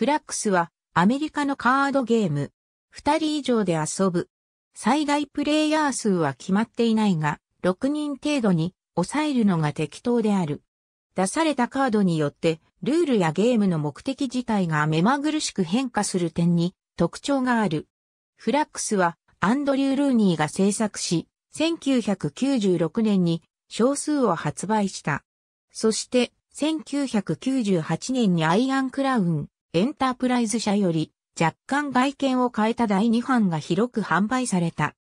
フラックスはアメリカのカードゲーム。二人以上で遊ぶ。最大プレイヤー数は決まっていないが、6人程度に抑えるのが適当である。出されたカードによって、ルールやゲームの目的自体が目まぐるしく変化する点に特徴がある。フラックスはアンドリュー・ルーニーが制作し、1996年に少数を発売した。そして、1998年にアイアンクラウン、エンタープライズ社より若干外見を変えた第2版が広く販売された。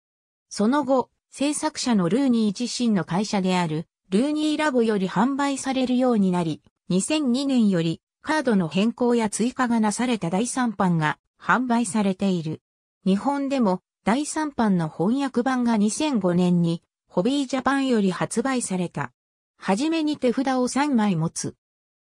その後、制作者のルーニー自身の会社であるルーニーラボより販売されるようになり、2002年よりカードの変更や追加がなされた第3版が販売されている。日本でも第3版の翻訳版が2005年にホビージャパンより発売された。はじめに手札を3枚持つ。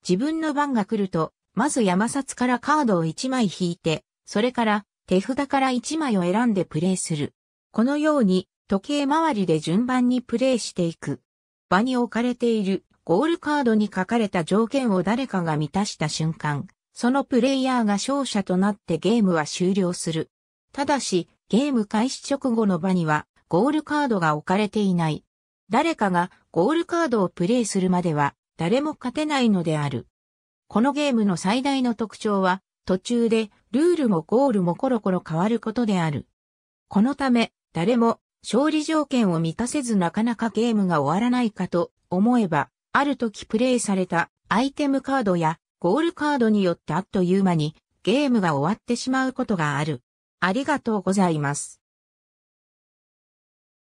自分の番が来るとまず山札からカードを1枚引いて、それから手札から1枚を選んでプレイする。このように時計回りで順番にプレイしていく。場に置かれているゴールカードに書かれた条件を誰かが満たした瞬間、そのプレイヤーが勝者となってゲームは終了する。ただし、ゲーム開始直後の場にはゴールカードが置かれていない。誰かがゴールカードをプレイするまでは誰も勝てないのである。このゲームの最大の特徴は、途中でルールもゴールもコロコロ変わることである。このため、誰も勝利条件を満たせずなかなかゲームが終わらないかと思えば、ある時プレイされたアイテムカードやゴールカードによってあっという間にゲームが終わってしまうことがある。ありがとうございます。